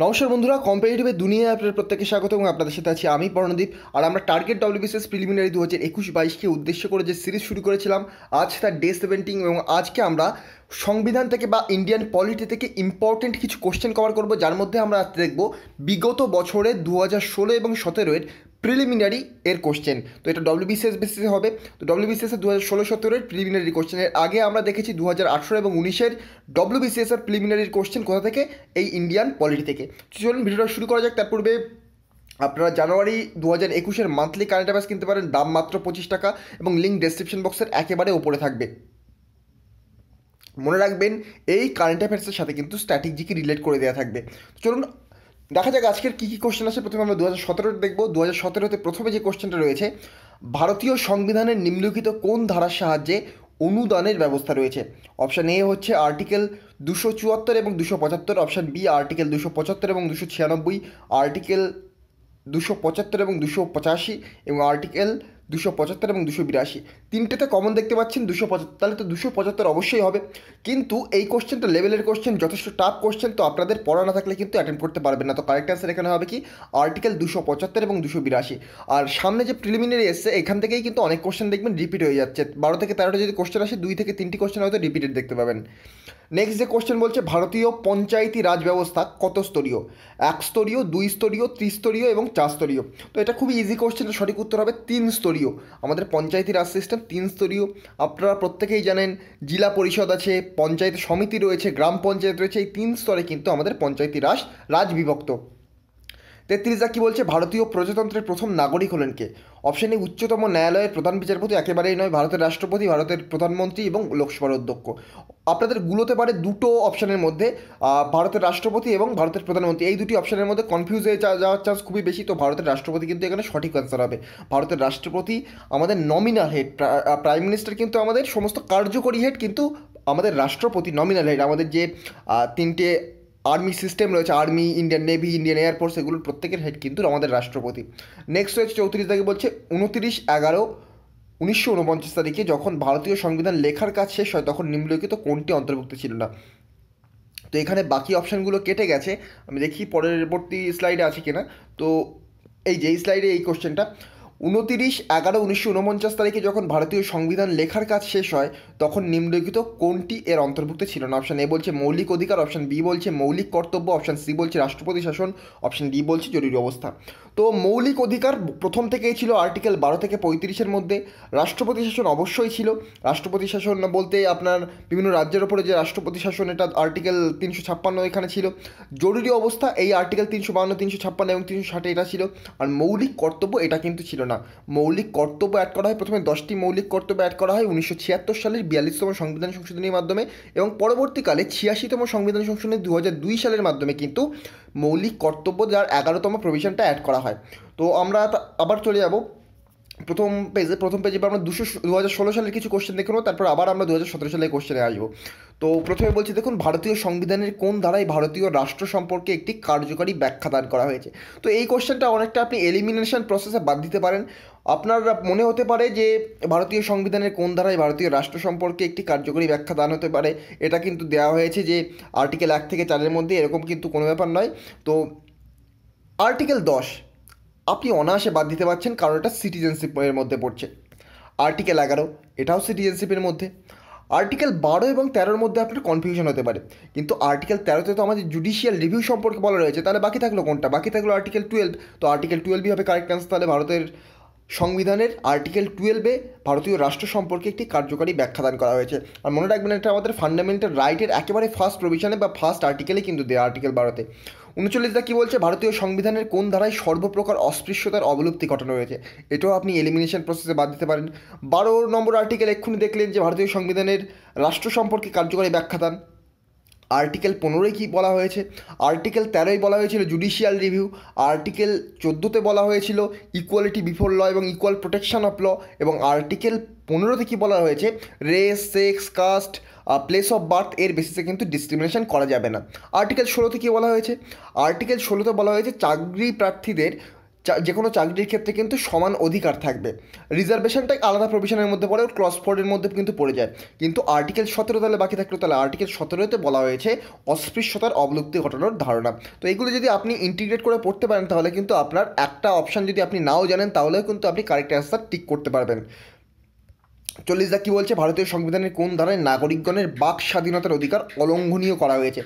নমস্কার বন্ধুরা এ দুনিয়ায় আপনাদের প্রত্যেকে স্বাগত এবং আপনাদের সাথে আছি আমি পর্ণদীপ আর আমরা টার্গেট ডব্লিউবিসিএস প্রিলিমিনারি দু হাজার একুশ বাইশকে উদ্দেশ্য করে যে সিরিজ শুরু করেছিলাম আজ তার ডে সেভেন্টিং এবং আজকে আমরা সংবিধান থেকে বা ইন্ডিয়ান পলিটি থেকে ইম্পর্টেন্ট কিছু কোশ্চেন কভার করব যার মধ্যে আমরা দেখব বিগত বছরে দু হাজার ষোলো এবং সতেরোয়ের প্রিলিমিনারি এর কোশ্চেন তো এটা ডব্লিউবিসিএস বেসিসে হবে তো ডব্লিউবিসিএসের দু হাজার ষোলো সতেরোর প্রিলিমিনারি কোশ্চেনের আগে আমরা দেখেছি দু হাজার আঠেরো এবং উনিশের ডব্লিউবিসিএসের প্রিলিমিনারির কোশ্চেন কোথা থেকে এই ইন্ডিয়ান পলিটি থেকে চলুন ভিডিওটা শুরু করা যাক তার পূর্বে আপনারা জানুয়ারি দু হাজার একুশের মান্থলি কারেন্ট অ্যাফেয়ার্স কিনতে পারেন দাম মাত্র পঁচিশ টাকা এবং লিঙ্ক ডেসক্রিপশন বক্সের একেবারে ওপরে থাকবে মনে রাখবেন এই কারেন্ট অ্যাফেয়ার্সের সাথে কিন্তু স্ট্র্যাটেজিকে রিলেট করে দেওয়া থাকবে চলুন দেখা যাক আজকের কী কী কোশ্চেন আছে প্রথমে আমরা দু হাজার সতেরোতে দেখবো দু হাজার সতেরোতে প্রথমে যে কোশ্চেনটা রয়েছে ভারতীয় সংবিধানের নিম্নলিখিত কোন ধারার সাহায্যে অনুদানের ব্যবস্থা রয়েছে অপশান এ হচ্ছে আর্টিকেল দুশো চুয়াত্তর এবং দুশো পঁচাত্তর অপশান বি আর্টিকেল দুশো পঁচাত্তর এবং দুশো ছিয়ানব্বই আর্টিকেল দুশো পঁচাত্তর এবং দুশো পঁচাশি এবং আর্টিকেল দুশো পঁচাত্তর এবং দুশো বিরাশি তিনটেতে কমন দেখতে পাচ্ছেন দুশো পঁচাত্তর তাহলে তো দুশো পঁচাত্তর অবশ্যই হবে কিন্তু এই কোশ্চেনটা লেভেলের কোশ্চেন যথেষ্ট টাফ কোশ্চেন তো আপনাদের পড়া না থাকলে কিন্তু অ্যাটেন্ড করতে পারবেন না তো কারেক্ট অ্যান্সার এখানে হবে কি আর্টিকেল দুশো পঁচাত্তর এবং দুশো বিরাশি আর সামনে যে প্রিলিমিনারি এসছে এখান থেকেই কিন্তু অনেক কোশ্চেন দেখবেন রিপিট হয়ে যাচ্ছে বারো থেকে তেরোটা যদি কোশ্চেন আসে দুই থেকে তিনটি কোশ্চেন হয়তো রিপিটেড দেখতে পাবেন নেক্সট যে কোশ্চেন বলছে ভারতীয় পঞ্চায়েতি রাজ ব্যবস্থা কত স্তরীয় এক স্তরীয় দুই স্তরীয় ত্রিস্তরীয় এবং চার স্তরীয় তো এটা খুবই ইজি কোশ্চেন সঠিক উত্তর হবে তিন স্তরীয় আমাদের পঞ্চায়েতি রাজ সিস্টেম তিন স্তরীয় আপনারা প্রত্যেকেই জানেন জেলা পরিষদ আছে পঞ্চায়েত সমিতি রয়েছে গ্রাম পঞ্চায়েত রয়েছে এই তিন স্তরে কিন্তু আমাদের পঞ্চায়েতি রাজ রাজ বিভক্ত তেত্রিশা কি বলছে ভারতীয় প্রজাতন্ত্রের প্রথম নাগরিক হলেন কে অপশানে উচ্চতম ন্যায়ালয়ের প্রধান বিচারপতি একেবারেই নয় ভারতের রাষ্ট্রপতি ভারতের প্রধানমন্ত্রী এবং লোকসভার অধ্যক্ষ আপনাদের গুলোতে পারে দুটো অপশানের মধ্যে ভারতের রাষ্ট্রপতি এবং ভারতের প্রধানমন্ত্রী এই দুটি অপশানের মধ্যে কনফিউজ হয়ে যাওয়ার চান্স খুবই বেশি তো ভারতের রাষ্ট্রপতি কিন্তু এখানে সঠিক অ্যান্সার হবে ভারতের রাষ্ট্রপতি আমাদের নমিনাল হেড প্রাইম মিনিস্টার কিন্তু আমাদের সমস্ত কার্যকরী হেড কিন্তু আমাদের রাষ্ট্রপতি নমিনাল হেড আমাদের যে তিনটে আর্মি সিস্টেম রয়েছে army Indian navy Indian air force এগুলোর প্রত্যেকের হেড কিন্তু আমাদের রাষ্ট্রপতি নেক্সট রয়েছে চৌত্রিশ তারিখে বলছে উনত্রিশ এগারো উনিশশো উনপঞ্চাশ তারিখে যখন ভারতীয় সংবিধান লেখার কাজ শেষ হয় তখন নিম্নলিখিত কোনটি অন্তর্ভুক্ত ছিল না তো এখানে বাকি অপশানগুলো কেটে গেছে আমি দেখি পরবর্তী স্লাইডে আছে কিনা তো এই যে এই স্লাইডে এই কোশ্চেনটা উনতিরিশ এগারো উনিশশো উনপঞ্চাশ তারিখে যখন ভারতীয় সংবিধান লেখার কাজ শেষ হয় তখন নিম্নলিখিত কোনটি এর অন্তর্ভুক্ত ছিল না অপশান এ বলছে মৌলিক অধিকার অপশান বি বলছে মৌলিক কর্তব্য অপশান সি বলছে রাষ্ট্রপতি শাসন অপশান ডি বলছে জরুরি অবস্থা তো মৌলিক অধিকার প্রথম থেকেই ছিল আর্টিকেল বারো থেকে পঁয়ত্রিশের মধ্যে রাষ্ট্রপতি শাসন অবশ্যই ছিল রাষ্ট্রপতি শাসন বলতে আপনার বিভিন্ন রাজ্যের ওপরে যে রাষ্ট্রপতি শাসন এটা আর্টিকেল তিনশো ছাপ্পান্ন এখানে ছিল জরুরি অবস্থা এই আর্টিকেল তিনশো বাহান্ন তিনশো ছাপ্পান্ন এবং তিনশো ষাটে এটা ছিল আর মৌলিক কর্তব্য এটা কিন্তু ছিল না না মৌলিক কর্তব্য অ্যাড করা হয় প্রথমে দশটি মৌলিক কর্তব্য অ্যাড করা হয় উনিশশো ছিয়াত্তর সালের বিয়াল্লিশতম সংবিধান সংশোধনীর মাধ্যমে এবং পরবর্তীকালে ছিয়াশিতম সংবিধান সংশোধনী দু দুই সালের মাধ্যমে কিন্তু মৌলিক কর্তব্য যার এগারোতম প্রভিশনটা অ্যাড করা হয় তো আমরা আবার চলে যাব প্রথম পেজে প্রথম পেজে আমরা দুশো দু হাজার ষোলো সালের কিছু কোশ্চেন দেখে নেবো তারপর আবার আমরা দু হাজার সতেরো সালের কোশ্চেনে আসবো তো প্রথমে বলছি দেখুন ভারতীয় সংবিধানের কোন ধারায় ভারতীয় রাষ্ট্র সম্পর্কে একটি কার্যকারী ব্যাখ্যা দান করা হয়েছে তো এই কোশ্চেনটা অনেকটা আপনি এলিমিনেশন প্রসেসে বাদ দিতে পারেন আপনার মনে হতে পারে যে ভারতীয় সংবিধানের কোন ধারায় ভারতীয় রাষ্ট্র সম্পর্কে একটি কার্যকরী ব্যাখ্যা দান হতে পারে এটা কিন্তু দেওয়া হয়েছে যে আর্টিকেল এক থেকে চারের মধ্যে এরকম কিন্তু কোনো ব্যাপার নয় তো আর্টিকেল দশ আপনি অনায়াসে বাদ দিতে পারছেন কারণ এটা সিটিজেনশিপের মধ্যে পড়ছে আর্টিকেল এগারো এটাও সিটিজেনশিপের মধ্যে আর্টিকেল বারো এবং তেরোর মধ্যে আপনার কনফিউশন হতে পারে কিন্তু আর্টিকেল তেরোতে তো আমাদের জুডিশিয়াল রিভিউ সম্পর্কে বলা রয়েছে তাহলে বাকি থাকলো কোনটা বাকি থাকলো আর্টিকেল টুয়েলভ তো আর্টিকেল টুয়েলভই হবে কারেক্ট অ্যান্সার তাহলে ভারতের সংবিধানের আর্টিকেল টুয়েলভে ভারতীয় রাষ্ট্র সম্পর্কে একটি কার্যকারী ব্যাখ্যাদান করা হয়েছে আর মনে রাখবেন এটা আমাদের ফান্ডামেন্টাল রাইটের একেবারে ফার্স্ট প্রভিশনে বা ফার্স্ট আর্টিকেলে কিন্তু দেওয়া আর্টিকেল বারোতে দা কী বলছে ভারতীয় সংবিধানের কোন ধারায় সর্বপ্রকার অস্পৃশ্যতার অবলুপ্তি ঘটানো হয়েছে এটাও আপনি এলিমিনেশন প্রসেসে বাদ দিতে পারেন বারো নম্বর আর্টিকেল এক্ষুনি দেখলেন যে ভারতীয় সংবিধানের রাষ্ট্র সম্পর্কে কার্যকরী দান আর্টিকেল পনেরোই কী বলা হয়েছে আর্টিকেল তেরোই বলা হয়েছিল জুডিশিয়াল রিভিউ আর্টিকেল চোদ্দোতে বলা হয়েছিল ইকুয়ালিটি বিফোর ল এবং ইকুয়াল প্রোটেকশন অফ ল এবং আর্টিকেল পনেরোতে কী বলা হয়েছে race sex caste place of birth এর বেসিসে কিন্তু ডিসক্রিমিনেশন করা যাবে না আর্টিকেল ষোলোতে কী বলা হয়েছে আর্টিকেল ষোলোতে বলা হয়েছে চাকরি প্রার্থীদের যে কোনো চাকরির ক্ষেত্রে কিন্তু সমান অধিকার থাকবে রিজার্ভেশনটা আলাদা প্রভিশনের মধ্যে পড়ে ওর ক্রস ফোর্ডের মধ্যে কিন্তু পড়ে যায় কিন্তু আর্টিকেল সতেরো তাহলে বাকি থাকলো তাহলে আর্টিকেল সতেরোতে বলা হয়েছে অস্পৃশ্যতার অবলুপ্তি ঘটানোর ধারণা তো এগুলো যদি আপনি ইন্টিগ্রেট করে পড়তে পারেন তাহলে কিন্তু আপনার একটা অপশান যদি আপনি নাও জানেন তাহলেও কিন্তু আপনি কারেক্ট অ্যান্সার টিক করতে পারবেন চল্লিশ দা কী বলছে ভারতীয় সংবিধানের কোন ধারায় নাগরিকগণের বাক স্বাধীনতার অধিকার অলঙ্ঘনীয় করা হয়েছে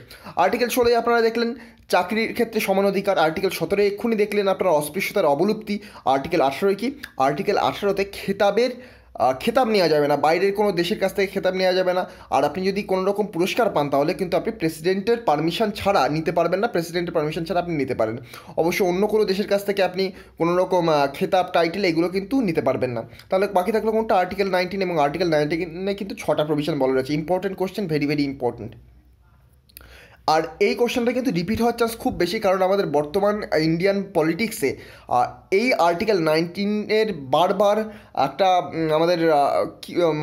আর্টিকেল ষোলোয় আপনারা দেখলেন চাকরির ক্ষেত্রে সমান অধিকার আর্টিকেল সতেরো এক্ষুনি দেখলেন আপনারা অস্পৃশ্যতার অবলুপ্তি আর্টিকেল আঠারোয় কি আর্টিকেল আঠারোতে খেতাবের খেতাব নেওয়া যাবে না বাইরের কোনো দেশের কাছ থেকে খেতাব নেওয়া যাবে না আর আপনি যদি কোনো রকম পুরস্কার পান তাহলে কিন্তু আপনি প্রেসিডেন্টের পারমিশন ছাড়া নিতে পারবেন না প্রেসিডেন্টের পারমিশন ছাড়া আপনি নিতে পারেন অবশ্য অন্য কোনো দেশের কাছ থেকে আপনি কোনো রকম খেতাব টাইটেল এগুলো কিন্তু নিতে পারবেন না তাহলে বাকি থাকলে কোনটা আর্টিকেল নাইনটিন এবং আর্টিকেল নাইনটিনে কিন্তু ছটা প্রভিশন বলা রয়েছে important question very very important আর এই কোশ্চেনটা কিন্তু রিপিট হওয়ার চান্স খুব বেশি কারণ আমাদের বর্তমান ইন্ডিয়ান পলিটিক্সে এই আর্টিকেল নাইনটিনের বারবার একটা আমাদের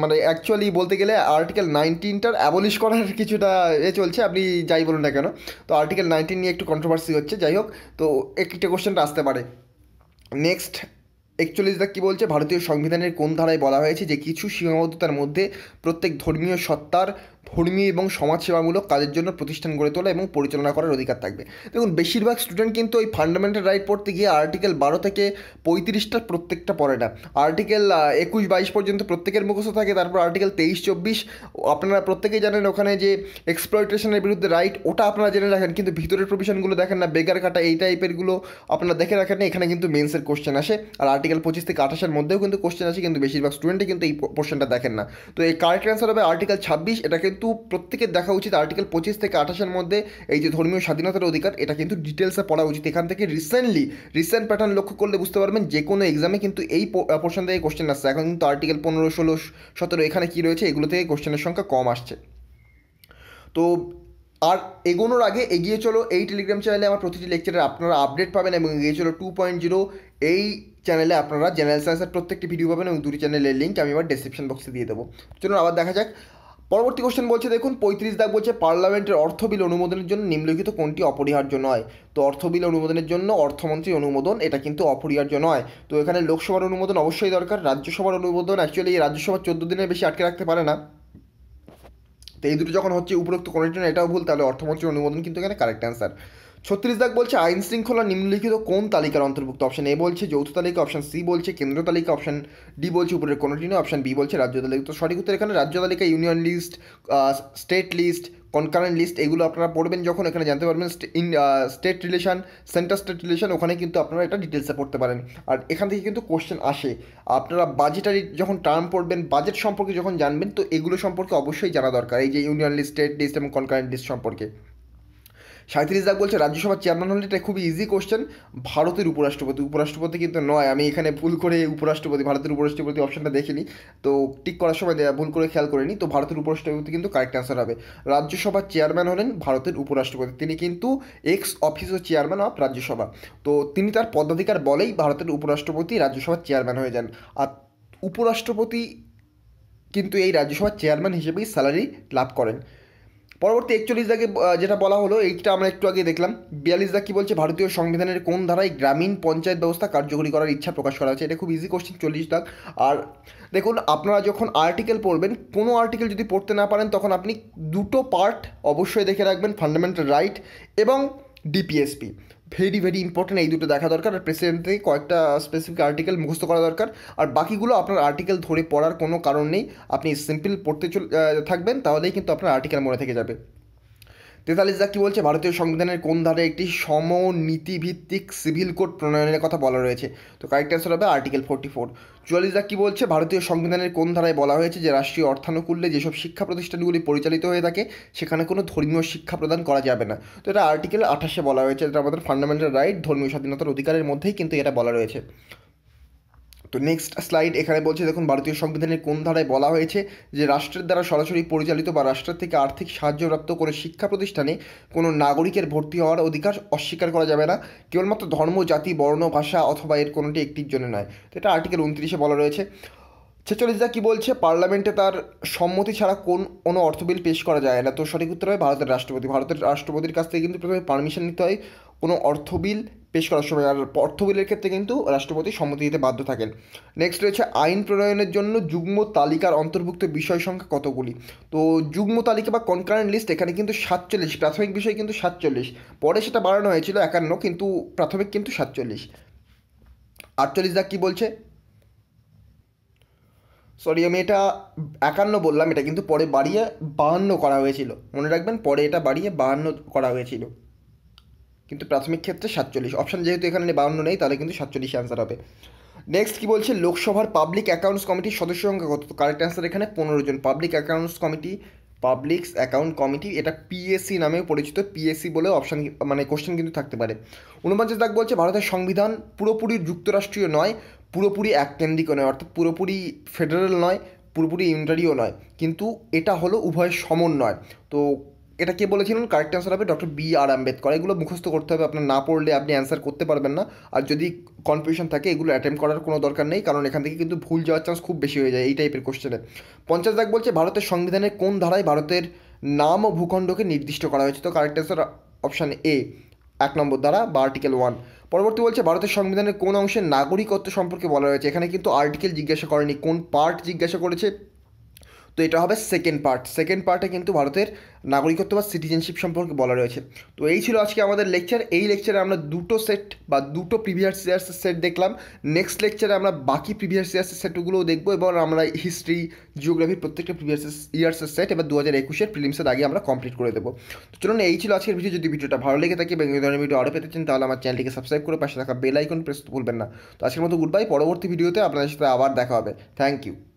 মানে অ্যাকচুয়ালি বলতে গেলে আর্টিকেল নাইনটিনটার অ্যাবলিশ করার কিছুটা এ চলছে আপনি যাই বলুন না কেন তো আর্টিকেল নাইনটিন নিয়ে একটু কন্ট্রোভার্সি হচ্ছে যাই হোক তো একটা কোশ্চেনটা আসতে পারে নেক্সট একচল্লিশটা কী বলছে ভারতীয় সংবিধানের কোন ধারায় বলা হয়েছে যে কিছু সীমাবদ্ধতার মধ্যে প্রত্যেক ধর্মীয় সত্তার ধর্মীয় এবং সমাজসেবামূলক কাজের জন্য প্রতিষ্ঠান গড়ে তোলা এবং পরিচালনা করার অধিকার থাকবে দেখুন বেশিরভাগ স্টুডেন্ট কিন্তু ওই ফান্ডামেন্টাল রাইট পড়তে গিয়ে আর্টিকেল বারো থেকে পঁয়ত্রিশটা প্রত্যেকটা পড়ে না আর্টিকেল একুশ বাইশ পর্যন্ত প্রত্যেকের মুখস্থ থাকে তারপর আর্টিকেল তেইশ চব্বিশ আপনারা প্রত্যেকেই জানেন ওখানে যে এক্সপ্লয়টেশনের বিরুদ্ধে রাইট ওটা আপনারা জেনে রাখেন কিন্তু ভিতরের প্রভিশনগুলো দেখেন না বেকার কাটা এই টাইপেরগুলো আপনারা দেখে রাখেন না এখানে কিন্তু মেন্সের কোশ্চেন আসে আর আর্টিকেল পঁচিশ থেকে আঠাশের মধ্যেও কিন্তু কোশ্চেন আসে কিন্তু বেশিরভাগ স্টুডেন্টই কিন্তু এই পোর্শনটা দেখেন না তো এই কারেক্ট অ্যান্সার হবে আর্টিকেল ছাব্বিশ এটা কিন্তু কিন্তু প্রত্যেকের দেখা উচিত আর্টিকেল পঁচিশ থেকে আঠাশের মধ্যে এই যে ধর্মীয় স্বাধীনতার অধিকার এটা কিন্তু ডিটেলসে পড়া উচিত এখান থেকে রিসেন্টলি রিসেন্ট প্যাটার্ন লক্ষ্য করলে বুঝতে পারবেন যে কোনো এক্সামে কিন্তু এই পোর্শন থেকে কোশ্চেন আসছে এখন কিন্তু আর্টিকেল পনেরো ষোলো সতেরো এখানে কী রয়েছে এগুলো থেকে কোশ্চেনের সংখ্যা কম আসছে তো আর এগোনোর আগে এগিয়ে চলো এই টেলিগ্রাম চ্যানেলে আমার প্রতিটি লেকচারের আপনারা আপডেট পাবেন এবং এগিয়ে চলো টু পয়েন্ট জিরো এই চ্যানেলে আপনারা জেনারেল সায়েন্সের প্রত্যেকটি ভিডিও পাবেন এবং দুটি চ্যানেলের লিঙ্ক আমি আমার ডেসক্রিপশন বক্সে দিয়ে দেবো চলুন আবার দেখা যাক পরবর্তী কোশ্চেন বলছে দেখুন পঁয়ত্রিশ দাগ বলছে পার্লামেন্টের অর্থ বিল অনুমোদনের জন্য নিম্নলিখিত কোনটি অপরিহার্য নয় তো অর্থ বিল অনুমোদনের জন্য অর্থমন্ত্রী অনুমোদন এটা কিন্তু অপরিহার্য নয় তো এখানে লোকসভার অনুমোদন অবশ্যই দরকার রাজ্যসভার অনুমোদন অ্যাকচুয়ালি এই রাজ্যসভা চোদ্দো দিনের বেশি আটকে রাখতে পারে না তো এই দুটো যখন হচ্ছে উপরোক্ত কোনটি এটাও ভুল তাহলে অর্থমন্ত্রীর অনুমোদন কিন্তু এখানে কারেক্ট অ্যান্সার ছত্রিশ দাগ বলছে আইন শৃঙ্খলা নিম্নলিখিত কোন তালিকার অন্তর্ভুক্ত অপশন এ বলছে যৌথ তালিকা অপশন সি বলছে কেন্দ্র তালিকা অপশন ডি বলছে উপরের কোনোটি নয় অপশন বি বলছে রাজ্য তালিকা তো সঠিক উত্তর এখানে রাজ্য তালিকা union list state list concurrent list এগুলো আপনারা পড়বেন যখন এখানে জানতে পারবেন in state relation centre state relation ওখানে কিন্তু আপনারা এটা ডিটেলসে পড়তে পারেন আর এখান থেকে কিন্তু কোশ্চেন আসে আপনারা বাজেটারি যখন টার্ম পড়বেন বাজেট সম্পর্কে যখন জানবেন তো এগুলো সম্পর্কে অবশ্যই জানা দরকার এই যে ইউনিয়ন লিস্ট স্টেট লিস্ট এবং কনকারেন্ট লিস্ট সম্পর্কে সাঁত্রিশ দাগ বলছে রাজ্যসভার চেয়ারম্যান হলে এটা খুবই ইজি কোশ্চেন ভারতের উপরাষ্ট্রপতি উপরাষ্ট্রপতি কিন্তু নয় আমি এখানে ভুল করে উপরাষ্ট্রপতি ভারতের উপরাষ্ট্রপতি অপশনটা দেখিনি তো টিক করার সময় ভুল করে খেয়াল করিনি তো ভারতের উপরাষ্ট্রপতি কিন্তু কারেক্ট অ্যান্সার হবে রাজ্যসভার চেয়ারম্যান হলেন ভারতের উপরাষ্ট্রপতি তিনি কিন্তু এক্স অফিসও চেয়ারম্যান অফ রাজ্যসভা তো তিনি তার পদাধিকার বলেই ভারতের উপরাষ্ট্রপতি রাজ্যসভার চেয়ারম্যান হয়ে যান আর উপরাষ্ট্রপতি কিন্তু এই রাজ্যসভার চেয়ারম্যান হিসেবেই স্যালারি লাভ করেন পরবর্তী একচল্লিশ দাগে যেটা বলা হলো এইটা আমরা একটু আগে দেখলাম বিয়াল্লিশ দাগ কি বলছে ভারতীয় সংবিধানের কোন ধারায় গ্রামীণ পঞ্চায়েত ব্যবস্থা কার্যকরী করার ইচ্ছা প্রকাশ করা হয়েছে এটা খুব ইজি কোশ্চেন চল্লিশ দাগ আর দেখুন আপনারা যখন আর্টিকেল পড়বেন কোনো আর্টিকেল যদি পড়তে না পারেন তখন আপনি দুটো পার্ট অবশ্যই দেখে রাখবেন ফান্ডামেন্টাল রাইট এবং ডিপিএসপি ভেরি ভেরি ইম্পর্টেন্ট এই দুটো দেখা দরকার আর প্রেসিডেন্ট থেকে কয়েকটা স্পেসিফিক আর্টিকেল মুখস্থ করা দরকার আর বাকিগুলো আপনার আর্টিকেল ধরে পড়ার কোনো কারণ নেই আপনি সিম্পল পড়তে থাকবেন তাহলেই কিন্তু আপনার আর্টিকেল মনে থেকে যাবে তেতাল্লিশ দা কী বলছে ভারতীয় সংবিধানের কোন ধারে একটি সমনীতিভিত্তিক সিভিল কোড প্রণয়নের কথা বলা রয়েছে তো কারেক্ট অ্যান্সার হবে আর্টিকেল ফোরটি ফোর চুয়াল্লিশ দা কী বলছে ভারতীয় সংবিধানের কোন ধারায় বলা হয়েছে যে রাষ্ট্রীয় অর্থানুকূল্যে যেসব শিক্ষা প্রতিষ্ঠানগুলি পরিচালিত হয়ে থাকে সেখানে কোনো ধর্মীয় শিক্ষা প্রদান করা যাবে না তো এটা আর্টিকেল আঠাশে বলা হয়েছে এটা আমাদের ফান্ডামেন্টাল রাইট ধর্মীয় স্বাধীনতার অধিকারের মধ্যেই কিন্তু এটা বলা রয়েছে তো নেক্সট স্লাইড এখানে বলছে দেখুন ভারতীয় সংবিধানের কোন ধারায় বলা হয়েছে যে রাষ্ট্রের দ্বারা সরাসরি পরিচালিত বা রাষ্ট্রের থেকে আর্থিক সাহায্যপ্রাপ্ত করে শিক্ষা প্রতিষ্ঠানে কোনো নাগরিকের ভর্তি হওয়ার অধিকার অস্বীকার করা যাবে না কেবলমাত্র ধর্ম জাতি বর্ণ ভাষা অথবা এর কোনোটি একটির জন্য নয় তো এটা আর্টিকেল উনত্রিশে বলা রয়েছে ছেচল্লিশদা কী বলছে পার্লামেন্টে তার সম্মতি ছাড়া কোন কোনো অর্থ বিল পেশ করা যায় না তো সঠিক উত্তর হয় ভারতের রাষ্ট্রপতি ভারতের রাষ্ট্রপতির কাছ থেকে কিন্তু প্রথমে পারমিশন নিতে হয় কোনো অর্থ বিল পেশ করার সময় আর অর্থ বিলের ক্ষেত্রে কিন্তু রাষ্ট্রপতি সম্মতি দিতে বাধ্য থাকেন নেক্সট রয়েছে আইন প্রণয়নের জন্য যুগ্ম তালিকার অন্তর্ভুক্ত বিষয় সংখ্যা কতগুলি তো যুগ্ম তালিকা বা কনকারেন্ট লিস্ট এখানে কিন্তু সাতচল্লিশ প্রাথমিক বিষয় কিন্তু সাতচল্লিশ পরে সেটা বাড়ানো হয়েছিল একান্ন কিন্তু প্রাথমিক কিন্তু সাতচল্লিশ আটচল্লিশ দাগ কী বলছে সরি আমি এটা একান্ন বললাম এটা কিন্তু পরে বাড়িয়ে বাহান্ন করা হয়েছিল মনে রাখবেন পরে এটা বাড়িয়ে বাহান্ন করা হয়েছিল কিন্তু প্রাথমিক ক্ষেত্রে সাতচল্লিশ অপশান যেহেতু এখানে বাউন্ন নেই তাহলে কিন্তু সাতচল্লিশে অ্যান্সার হবে নেক্সট কি বলছে লোকসভার পাবলিক অ্যাকাউন্টস কমিটির সদস্য সংখ্যা কত কারেক্ট অ্যান্সার এখানে পনেরো জন public accounts committee public account committee এটা পিএসসি নামেও পরিচিত পিএসসি বলে অপশান মানে কোশ্চেন কিন্তু থাকতে পারে উনপঞ্চাশ দাগ বলছে ভারতের সংবিধান পুরোপুরি যুক্তরাষ্ট্রীয় নয় পুরোপুরি এককেন্দ্রিক নয় অর্থাৎ পুরোপুরি ফেডারেল নয় পুরোপুরি ইউনিটারিও নয় কিন্তু এটা হলো উভয় সমন্বয় তো এটা কে বলেছিলেন কারেক্ট অ্যান্সার হবে ডক্টর বি আর আম্বেদকর এগুলো মুখস্থ করতে হবে আপনার না পড়লে আপনি অ্যান্সার করতে পারবেন না আর যদি কনফিউশন থাকে এগুলো অ্যাটেম্প করার কোনো দরকার নেই কারণ এখান থেকে কিন্তু ভুল যাওয়ার চান্স খুব বেশি হয়ে যায় এই টাইপের কোশ্চেনে পঞ্চাশ দাগ বলছে ভারতের সংবিধানের কোন ধারায় ভারতের নাম ও ভূখণ্ডকে নির্দিষ্ট করা হয়েছে তো কারেক্ট অ্যান্সার অপশান এ এক নম্বর দ্বারা বা আর্টিকেল ওয়ান পরবর্তী বলছে ভারতের সংবিধানের কোন অংশে নাগরিকত্ব সম্পর্কে বলা হয়েছে এখানে কিন্তু আর্টিকেল জিজ্ঞাসা করেনি কোন পার্ট জিজ্ঞাসা করেছে তো এটা হবে সেকেন্ড পার্ট সেকেন্ড পার্টে কিন্তু ভারতের নাগরিকত্ব বা সিটিজেনশিপ সম্পর্কে বলা রয়েছে তো এই ছিল আজকে আমাদের লেকচার এই লেকচারে আমরা দুটো সেট বা দুটো প্রিভিয়াস ইয়ার্সের সেট দেখলাম নেক্সট লেকচারে আমরা বাকি প্রিভিয়াস ইয়ার্সের সেটগুলোও দেখবো এবং আমরা হিস্ট্রি জিওগ্রাফির প্রত্যেকটা প্রিভিয়াস ইয়ার্সের সেট এবার দু হাজার একুশের প্রিলিমসের আগে আমরা কমপ্লিট করে দেবো তো চলুন এই ছিল আজকের ভিডিও যদি ভিডিওটা ভালো লেগে থাকে এবং এই ধরনের ভিডিও আরও পেতে চান তাহলে আমার চ্যানেলটিকে সাবস্ক্রাইব করে পাশে থাকা বেল আইকন প্রেস ভুলবেন না তো আজকের মতো গুড বাই পরবর্তী ভিডিওতে আপনাদের সাথে আবার দেখা হবে থ্যাংক ইউ